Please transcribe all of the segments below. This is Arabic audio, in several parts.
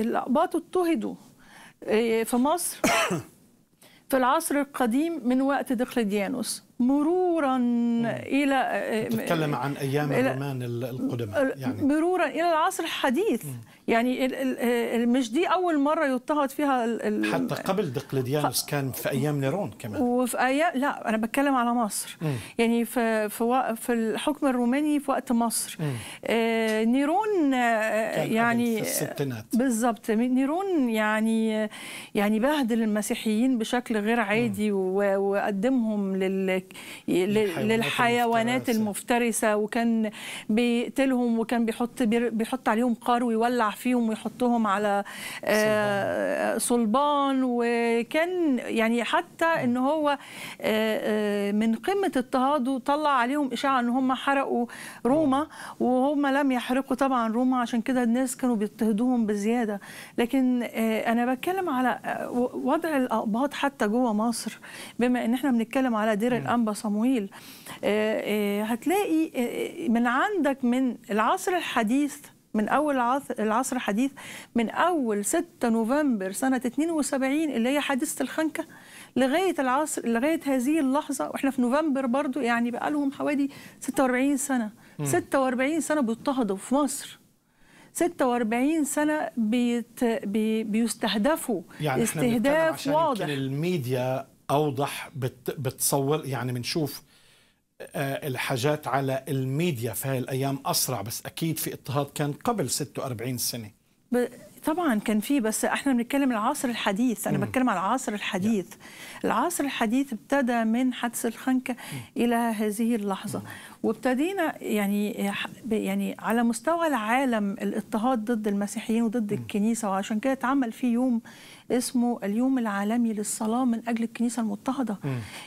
الأقباط اضطهدوا آه، في مصر في العصر القديم من وقت دقلديانوس مرورا الى تتكلم عن ايام الرومان القدماء يعني مرورا الى العصر الحديث يعني مش دي اول مره يضطهد فيها ال حتى قبل دقلديانوس ف... كان في ايام نيرون كمان وفي ايام لا انا بتكلم على مصر يعني في في, و... في الحكم الروماني في وقت مصر آه، نيرون آه، كان يعني في الستينات بالظبط نيرون يعني يعني بهدل المسيحيين بشكل غير عادي و... وقدمهم لل للحيوانات المفترسه وكان بيقتلهم وكان بيحط بيحط عليهم قار ويولع فيهم ويحطهم على آه، صلبان وكان يعني حتى ان هو آه، آه، من قمه اضطهاده طلع عليهم اشاعه ان هم حرقوا روما وهم لم يحرقوا طبعا روما عشان كده الناس كانوا بيضطهدوهم بزياده لكن انا بتكلم على وضع الاقباط حتى جوه مصر بما ان احنا بنتكلم على دير الامل جنب صمويل آه، آه، هتلاقي آه، من عندك من العصر الحديث من أول العصر الحديث من أول 6 نوفمبر سنة 72 اللي هي حادثة الخنكة لغاية العصر لغاية هذه اللحظة وإحنا في نوفمبر برضو يعني بقالهم حوالي 46 سنة 46 سنة بيضطهدوا في مصر 46 سنه بيت بي بيستهدفوا يعني استهداف احنا واضح الميديا اوضح بت بتصور يعني بنشوف آه، الحاجات على الميديا في هاي الايام اسرع بس اكيد في اضطهاد كان قبل 46 سنه طبعا كان في بس احنا بنتكلم العصر الحديث انا بتكلم على العصر الحديث العصر الحديث ابتدى من حدث الخنكه الى هذه اللحظه وابتدينا يعني يعني على مستوى العالم الاضطهاد ضد المسيحيين وضد الكنيسه وعشان كده اتعمل في يوم اسمه اليوم العالمي للصلاه من اجل الكنيسه المضطهده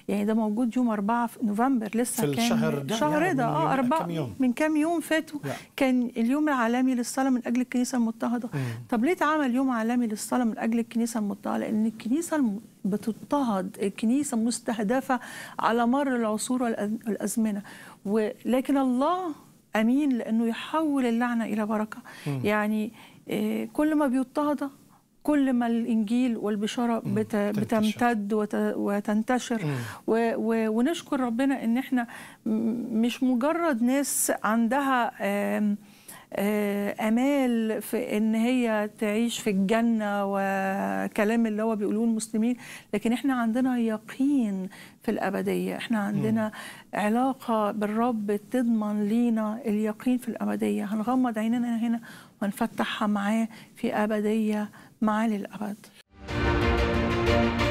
يعني ده موجود يوم 4 نوفمبر لسه في كان الشهر ده شهر يعني ده اه أربعة من كام يوم فاتوا كان اليوم العالمي للصلاه من اجل الكنيسه المضطهده طب طب ليه اتعمل يوم عالمي للصلاه من اجل الكنيسه المضطهده؟ لان الكنيسه بتضطهد، الكنيسه مستهدفه على مر العصور والازمنه، ولكن الله امين لانه يحول اللعنه الى بركه، مم. يعني آه، كل ما بيضطهد كل ما الانجيل والبشاره بت... بتمتد وت... وتنتشر و... و... ونشكر ربنا ان احنا مش مجرد ناس عندها آم... آه، امال في ان هي تعيش في الجنه وكلام اللي هو بيقولوه المسلمين لكن احنا عندنا يقين في الابديه احنا عندنا م. علاقه بالرب تضمن لينا اليقين في الابديه هنغمض عيننا هنا ونفتحها معاه في ابديه معاه للابد